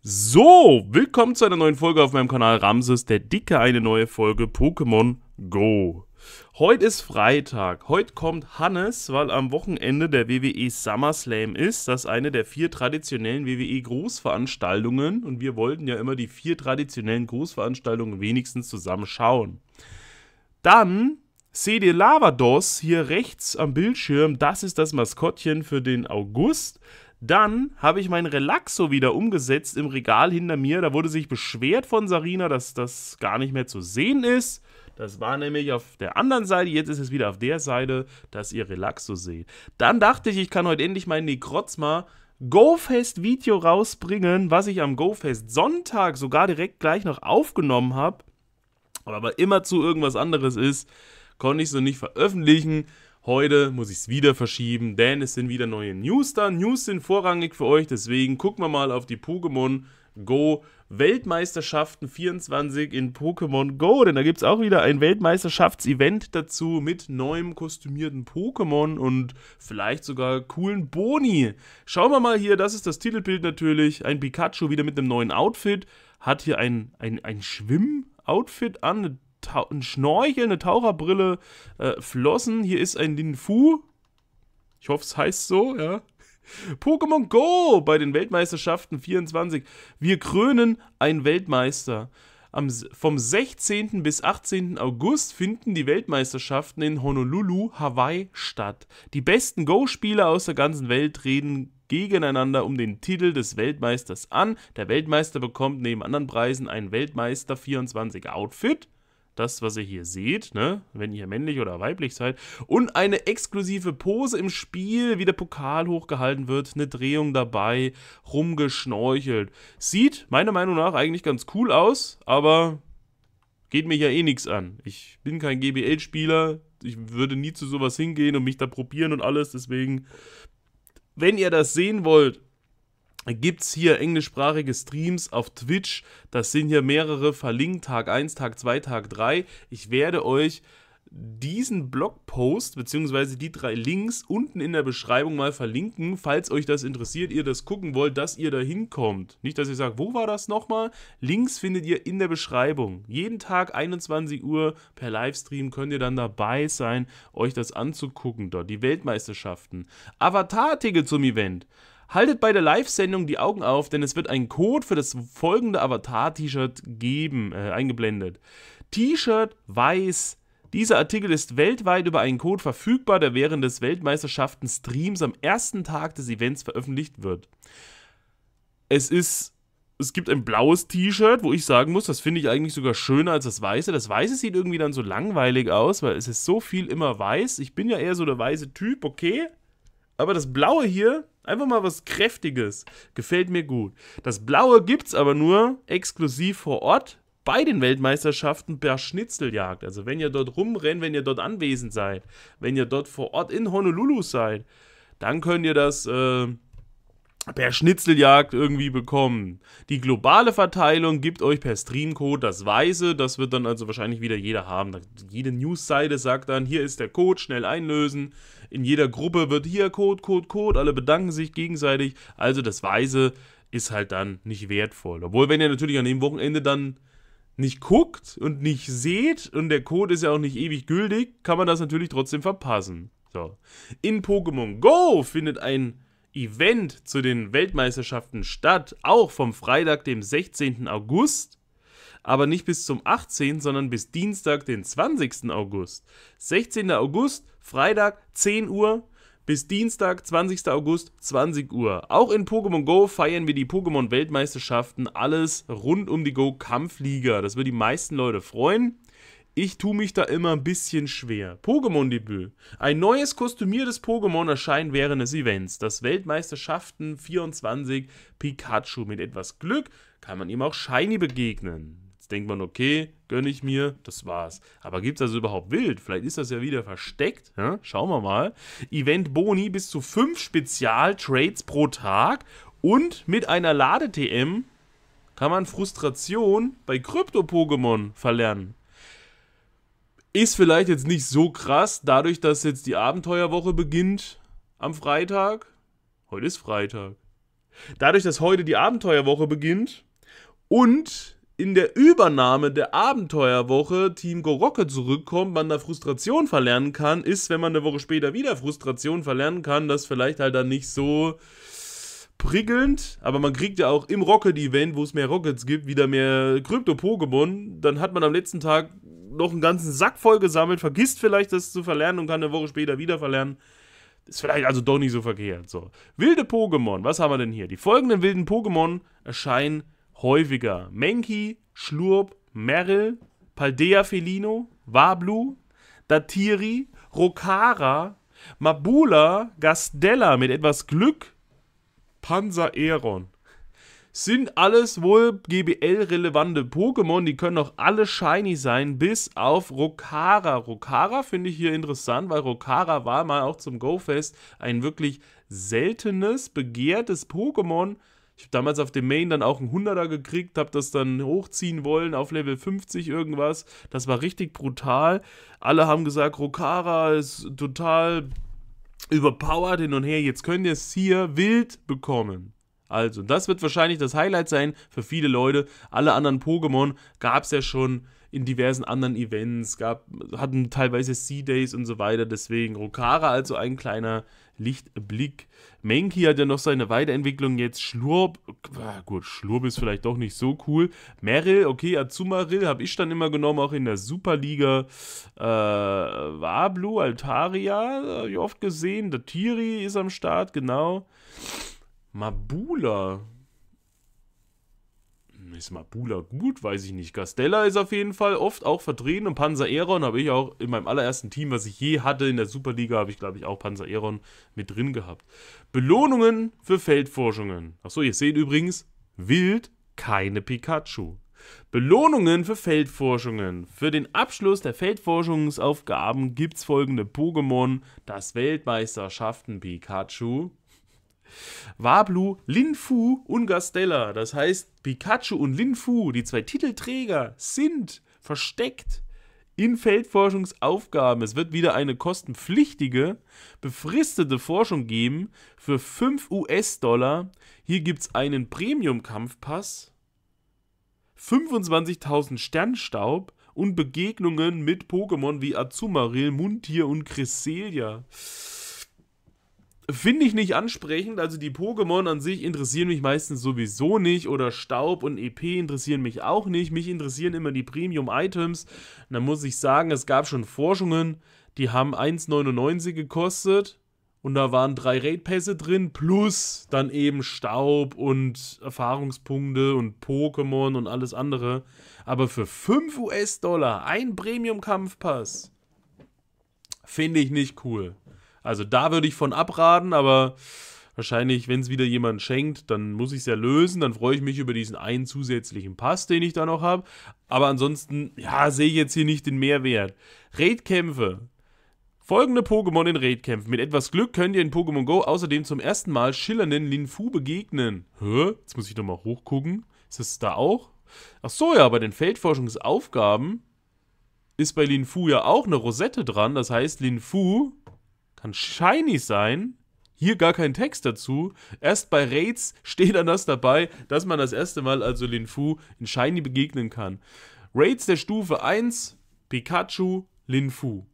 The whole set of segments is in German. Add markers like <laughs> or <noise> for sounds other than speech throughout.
So, willkommen zu einer neuen Folge auf meinem Kanal Ramses, der Dicke, eine neue Folge Pokémon Go. Heute ist Freitag, heute kommt Hannes, weil am Wochenende der WWE SummerSlam ist, das ist eine der vier traditionellen WWE Großveranstaltungen und wir wollten ja immer die vier traditionellen Großveranstaltungen wenigstens zusammen schauen. Dann CD Lavados hier rechts am Bildschirm, das ist das Maskottchen für den August. Dann habe ich meinen Relaxo wieder umgesetzt im Regal hinter mir. Da wurde sich beschwert von Sarina, dass das gar nicht mehr zu sehen ist. Das war nämlich auf der anderen Seite, jetzt ist es wieder auf der Seite, dass ihr Relaxo seht. Dann dachte ich, ich kann heute endlich mein Nekrozma GoFest-Video rausbringen, was ich am GoFest Sonntag sogar direkt gleich noch aufgenommen habe, aber immerzu irgendwas anderes ist, konnte ich so nicht veröffentlichen. Heute muss ich es wieder verschieben, denn es sind wieder neue News da. News sind vorrangig für euch, deswegen gucken wir mal auf die Pokémon Go Weltmeisterschaften 24 in Pokémon Go, denn da gibt es auch wieder ein Weltmeisterschaftsevent dazu mit neuem kostümierten Pokémon und vielleicht sogar coolen Boni. Schauen wir mal hier, das ist das Titelbild natürlich, ein Pikachu wieder mit einem neuen Outfit, hat hier ein, ein, ein Schwimmoutfit an, Ta ein Schnorchel, eine Taucherbrille, äh, Flossen. Hier ist ein Linfu. Ich hoffe, es heißt so, ja. Pokémon Go bei den Weltmeisterschaften 24. Wir krönen einen Weltmeister. Am, vom 16. bis 18. August finden die Weltmeisterschaften in Honolulu, Hawaii statt. Die besten Go-Spieler aus der ganzen Welt reden gegeneinander um den Titel des Weltmeisters an. Der Weltmeister bekommt neben anderen Preisen ein Weltmeister 24 Outfit, das, was ihr hier seht, ne? wenn ihr männlich oder weiblich seid, und eine exklusive Pose im Spiel, wie der Pokal hochgehalten wird, eine Drehung dabei, rumgeschnorchelt. Sieht meiner Meinung nach eigentlich ganz cool aus, aber geht mir ja eh nichts an. Ich bin kein GBL-Spieler, ich würde nie zu sowas hingehen und mich da probieren und alles, deswegen, wenn ihr das sehen wollt, gibt es hier englischsprachige Streams auf Twitch. Das sind hier mehrere verlinkt, Tag 1, Tag 2, Tag 3. Ich werde euch diesen Blogpost bzw. die drei Links unten in der Beschreibung mal verlinken, falls euch das interessiert, ihr das gucken wollt, dass ihr da hinkommt. Nicht, dass ihr sagt, wo war das nochmal? Links findet ihr in der Beschreibung. Jeden Tag 21 Uhr per Livestream könnt ihr dann dabei sein, euch das anzugucken dort, die Weltmeisterschaften. Avatar-Artikel zum Event Haltet bei der Live-Sendung die Augen auf, denn es wird ein Code für das folgende Avatar-T-Shirt geben, äh, eingeblendet. T-Shirt weiß. Dieser Artikel ist weltweit über einen Code verfügbar, der während des Weltmeisterschaften-Streams am ersten Tag des Events veröffentlicht wird. Es ist es gibt ein blaues T-Shirt, wo ich sagen muss, das finde ich eigentlich sogar schöner als das weiße. Das weiße sieht irgendwie dann so langweilig aus, weil es ist so viel immer weiß. Ich bin ja eher so der weiße Typ, okay. Aber das blaue hier, Einfach mal was Kräftiges. Gefällt mir gut. Das Blaue gibt es aber nur exklusiv vor Ort bei den Weltmeisterschaften per Schnitzeljagd. Also wenn ihr dort rumrennt, wenn ihr dort anwesend seid, wenn ihr dort vor Ort in Honolulu seid, dann könnt ihr das äh, per Schnitzeljagd irgendwie bekommen. Die globale Verteilung gibt euch per Streamcode das Weiße. Das wird dann also wahrscheinlich wieder jeder haben. Jede Newsseite sagt dann, hier ist der Code, schnell einlösen. In jeder Gruppe wird hier Code, Code, Code. Alle bedanken sich gegenseitig. Also das Weiße ist halt dann nicht wertvoll. Obwohl, wenn ihr natürlich an dem Wochenende dann nicht guckt und nicht seht und der Code ist ja auch nicht ewig gültig, kann man das natürlich trotzdem verpassen. So. In Pokémon Go findet ein Event zu den Weltmeisterschaften statt, auch vom Freitag, dem 16. August, aber nicht bis zum 18., sondern bis Dienstag, den 20. August. 16. August, Freitag, 10 Uhr, bis Dienstag, 20. August, 20 Uhr. Auch in Pokémon Go feiern wir die Pokémon Weltmeisterschaften, alles rund um die Go Kampfliga. Das wird die meisten Leute freuen. Ich tue mich da immer ein bisschen schwer. Pokémon-Debüt. Ein neues kostümiertes Pokémon erscheint während des Events. Das Weltmeisterschaften 24 Pikachu. Mit etwas Glück kann man ihm auch Shiny begegnen. Jetzt denkt man, okay, gönne ich mir, das war's. Aber gibt's das überhaupt wild? Vielleicht ist das ja wieder versteckt. Ja? Schauen wir mal. Event Boni bis zu 5 Spezial-Trades pro Tag und mit einer Lade-TM kann man Frustration bei Krypto-Pokémon verlernen. Ist vielleicht jetzt nicht so krass, dadurch, dass jetzt die Abenteuerwoche beginnt am Freitag. Heute ist Freitag. Dadurch, dass heute die Abenteuerwoche beginnt und in der Übernahme der Abenteuerwoche Team Gorocke zurückkommt, man da Frustration verlernen kann, ist, wenn man eine Woche später wieder Frustration verlernen kann, das vielleicht halt dann nicht so prickelnd, aber man kriegt ja auch im Rocket-Event, wo es mehr Rockets gibt, wieder mehr Krypto-Pokémon. Dann hat man am letzten Tag noch einen ganzen Sack voll gesammelt, vergisst vielleicht das zu verlernen und kann eine Woche später wieder verlernen. Ist vielleicht also doch nicht so verkehrt. So. Wilde Pokémon, was haben wir denn hier? Die folgenden wilden Pokémon erscheinen häufiger. Menki, Schlurp, Merrill, Paldea Felino, Wablu, Datiri, Rokara, Mabula, Gastella mit etwas Glück, Panzer Eron. Sind alles wohl GBL-relevante Pokémon, die können auch alle shiny sein, bis auf Rokara. Rokara finde ich hier interessant, weil Rokara war mal auch zum Go-Fest ein wirklich seltenes, begehrtes Pokémon. Ich habe damals auf dem Main dann auch einen 100er gekriegt, habe das dann hochziehen wollen auf Level 50 irgendwas. Das war richtig brutal. Alle haben gesagt, Rokara ist total überpowered hin und her. Jetzt könnt ihr es hier wild bekommen. Also, das wird wahrscheinlich das Highlight sein für viele Leute. Alle anderen Pokémon gab es ja schon in diversen anderen Events, gab, hatten teilweise Sea days und so weiter. Deswegen Rokara, also ein kleiner Lichtblick. Menki hat ja noch seine Weiterentwicklung jetzt. Schlurp, ah, gut, Schlurp ist vielleicht doch nicht so cool. Meryl, okay, Azumarill habe ich dann immer genommen, auch in der Superliga. Äh, Wablu, Altaria, äh, habe ich oft gesehen. Der Tiri ist am Start, genau. Mabula. Ist Mabula gut? Weiß ich nicht. Castella ist auf jeden Fall oft auch vertreten und Panzer Eron habe ich auch in meinem allerersten Team, was ich je hatte in der Superliga, habe ich glaube ich auch Panzer Eron mit drin gehabt. Belohnungen für Feldforschungen. Achso, ihr seht übrigens, wild keine Pikachu. Belohnungen für Feldforschungen. Für den Abschluss der Feldforschungsaufgaben gibt es folgende Pokémon: das Weltmeisterschaften Pikachu, Wablu, Linfu und Gastella. Das heißt, Pikachu und Linfu, die zwei Titelträger, sind versteckt in Feldforschungsaufgaben. Es wird wieder eine kostenpflichtige, befristete Forschung geben für 5 US-Dollar. Hier gibt es einen Premium-Kampfpass, 25.000 Sternstaub und Begegnungen mit Pokémon wie Azumarill, Muntier und Cresselia. Finde ich nicht ansprechend. Also die Pokémon an sich interessieren mich meistens sowieso nicht. Oder Staub und EP interessieren mich auch nicht. Mich interessieren immer die Premium-Items. Da muss ich sagen, es gab schon Forschungen, die haben 1,99 gekostet. Und da waren drei Raid-Pässe drin, plus dann eben Staub und Erfahrungspunkte und Pokémon und alles andere. Aber für 5 US-Dollar ein Premium-Kampfpass finde ich nicht cool. Also da würde ich von abraten, aber wahrscheinlich, wenn es wieder jemand schenkt, dann muss ich es ja lösen. Dann freue ich mich über diesen einen zusätzlichen Pass, den ich da noch habe. Aber ansonsten, ja, sehe ich jetzt hier nicht den Mehrwert. Raidkämpfe. Folgende Pokémon in Raidkämpfen. Mit etwas Glück könnt ihr in Pokémon Go außerdem zum ersten Mal schillernden Linfu begegnen. Hä? Jetzt muss ich doch mal hochgucken. Ist das da auch? Ach so, ja, bei den Feldforschungsaufgaben ist bei Linfu ja auch eine Rosette dran. Das heißt, Linfu kann shiny sein. Hier gar kein Text dazu. Erst bei Raids <laughs> steht dann das dabei, dass man das erste Mal also Lin Fu in Shiny begegnen kann. Raids der Stufe 1, Pikachu, Lin Fu.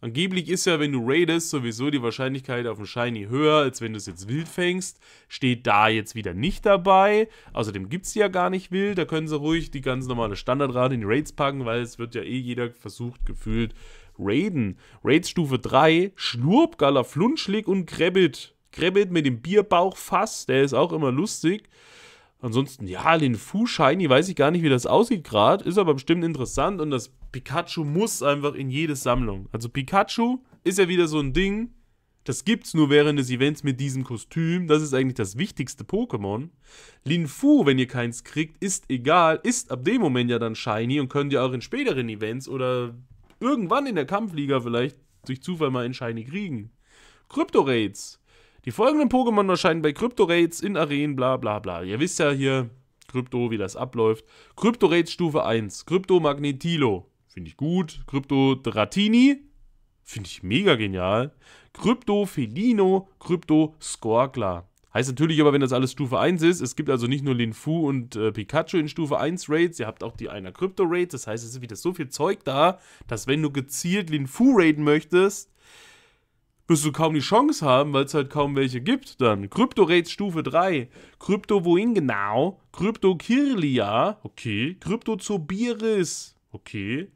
Angeblich ist ja, wenn du raidest, sowieso die Wahrscheinlichkeit auf ein Shiny höher, als wenn du es jetzt wild fängst. Steht da jetzt wieder nicht dabei. Außerdem gibt es ja gar nicht wild. Da können sie ruhig die ganz normale Standardrate in die Raids packen, weil es wird ja eh jeder versucht, gefühlt Raiden. Raids Stufe 3, Schnurpgaller, Galaflunschlick und Krebit. Krebit mit dem Bierbauchfass, der ist auch immer lustig. Ansonsten, ja, den Fu Shiny weiß ich gar nicht, wie das aussieht gerade. Ist aber bestimmt interessant und das Pikachu muss einfach in jede Sammlung. Also Pikachu ist ja wieder so ein Ding. Das gibt's nur während des Events mit diesem Kostüm. Das ist eigentlich das wichtigste Pokémon. Lin Fu, wenn ihr keins kriegt, ist egal, ist ab dem Moment ja dann shiny und könnt ihr auch in späteren Events oder irgendwann in der Kampfliga vielleicht durch Zufall mal in Shiny kriegen. Crypto-Raids. Die folgenden Pokémon erscheinen bei Crypto-Raids in Arenen, bla bla bla. Ihr wisst ja hier, Krypto, wie das abläuft. Crypto-Raids Stufe 1. Krypto-Magnetilo. Finde ich gut. Krypto-Dratini. Finde ich mega genial. Krypto-Felino. Krypto-Skorkler. Heißt natürlich aber, wenn das alles Stufe 1 ist, es gibt also nicht nur Linfu und äh, Pikachu in Stufe 1 Raids, ihr habt auch die einer Krypto Raids, das heißt, es ist wieder so viel Zeug da, dass wenn du gezielt Linfu raiden möchtest, wirst du kaum die Chance haben, weil es halt kaum welche gibt dann. Krypto Raids Stufe 3, Krypto wohin genau? Krypto Kirlia, okay, Krypto Zobiris, okay.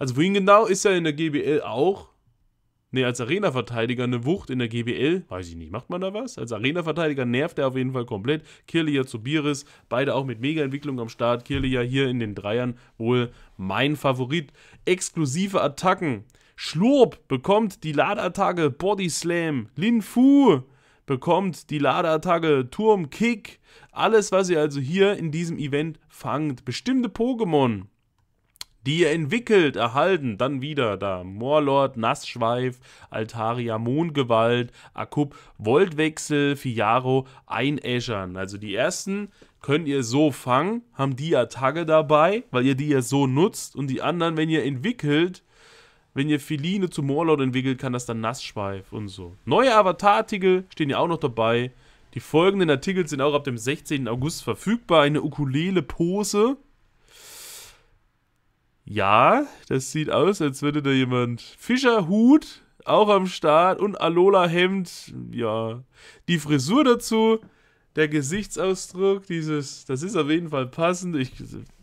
Also wohin genau ist ja in der GBL auch, Nee, als Arena-Verteidiger eine Wucht in der GBL, weiß ich nicht, macht man da was? Als Arena-Verteidiger nervt er auf jeden Fall komplett. Kirlia zu Biris, beide auch mit Mega-Entwicklung am Start. Kirlia hier in den Dreiern wohl mein Favorit. Exklusive Attacken. Schlurp bekommt die Ladeattacke Body Slam. Lin Fu bekommt die Ladeattacke Turm Kick. Alles, was ihr also hier in diesem Event fangt. Bestimmte Pokémon die ihr entwickelt, erhalten, dann wieder da Moorlord, Nassschweif, Altaria, Mondgewalt, Akub, Voltwechsel, Fiaro, Einäschern. Also die ersten könnt ihr so fangen, haben die Attacke dabei, weil ihr die ja so nutzt und die anderen, wenn ihr entwickelt, wenn ihr Feline zu Moorlord entwickelt, kann das dann Nassschweif und so. Neue Avatar-Artikel stehen ja auch noch dabei. Die folgenden Artikel sind auch ab dem 16. August verfügbar. Eine Ukulele-Pose, ja, das sieht aus, als würde da jemand Fischerhut auch am Start und Alola Hemd, ja, die Frisur dazu, der Gesichtsausdruck, dieses, das ist auf jeden Fall passend. Ich,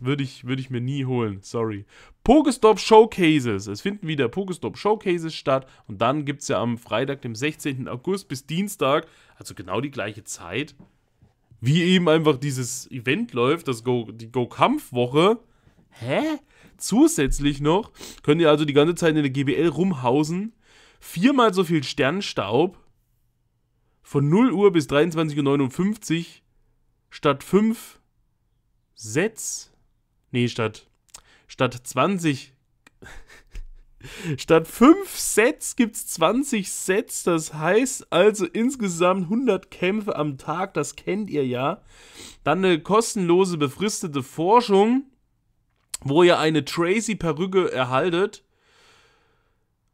würde ich, würd ich mir nie holen, sorry. Pokestop Showcases. Es finden wieder Pokestop Showcases statt und dann gibt es ja am Freitag, dem 16. August bis Dienstag, also genau die gleiche Zeit, wie eben einfach dieses Event läuft, das Go, die Go-Kampfwoche. woche Hä? Zusätzlich noch könnt ihr also die ganze Zeit in der GBL rumhausen, viermal so viel Sternstaub von 0 Uhr bis 23.59 Uhr statt 5 Sets, nee, statt, statt 20, <laughs> statt 5 Sets gibt es 20 Sets, das heißt also insgesamt 100 Kämpfe am Tag, das kennt ihr ja. Dann eine kostenlose befristete Forschung wo ihr eine Tracy-Perücke erhaltet.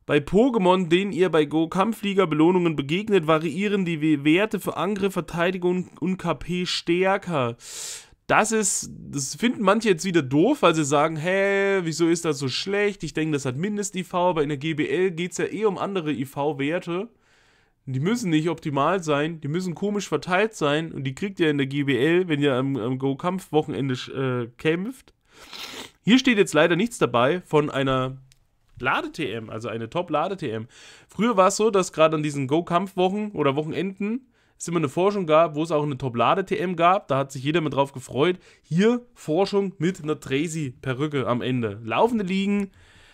Bei Pokémon, denen ihr bei Go Kampfflieger Belohnungen begegnet, variieren die Werte für Angriff, Verteidigung und KP stärker. Das ist, das finden manche jetzt wieder doof, weil sie sagen, hä, wieso ist das so schlecht? Ich denke, das hat Mindest-IV, aber in der GBL geht es ja eh um andere IV-Werte. Die müssen nicht optimal sein, die müssen komisch verteilt sein und die kriegt ihr in der GBL, wenn ihr am, am Go-Kampf-Wochenende äh, kämpft. Hier steht jetzt leider nichts dabei von einer Lade-TM, also eine Top-Lade-TM. Früher war es so, dass gerade an diesen Go-Kampfwochen oder Wochenenden es immer eine Forschung gab, wo es auch eine Top-Lade-TM gab. Da hat sich jeder mit drauf gefreut. Hier Forschung mit einer Tracy-Perücke am Ende. Laufende Ligen,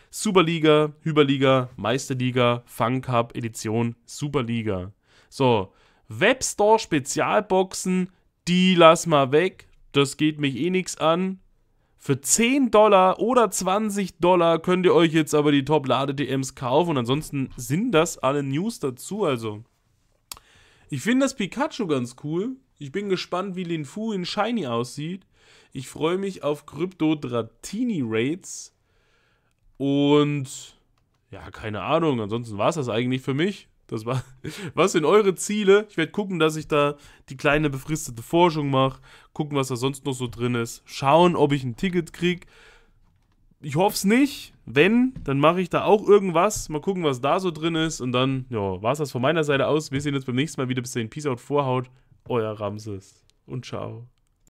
Superliga, Hyperliga, Meisterliga, Fun Cup, Edition, Superliga. So, Webstore, Spezialboxen, die lass mal weg. Das geht mich eh nichts an. Für 10 Dollar oder 20 Dollar könnt ihr euch jetzt aber die Top-Lade-DMs kaufen. Und ansonsten sind das alle News dazu. Also, ich finde das Pikachu ganz cool. Ich bin gespannt, wie Linfu in Shiny aussieht. Ich freue mich auf krypto dratini rates Und ja, keine Ahnung. Ansonsten war es das eigentlich für mich. Das war, <laughs> was sind eure Ziele? Ich werde gucken, dass ich da die kleine befristete Forschung mache, gucken, was da sonst noch so drin ist, schauen, ob ich ein Ticket kriege. Ich hoffe es nicht. Wenn, dann mache ich da auch irgendwas. Mal gucken, was da so drin ist. Und dann, ja, war es das von meiner Seite aus. Wir sehen uns beim nächsten Mal wieder. Bis dahin, Peace out, Vorhaut. Euer Ramses. Und ciao.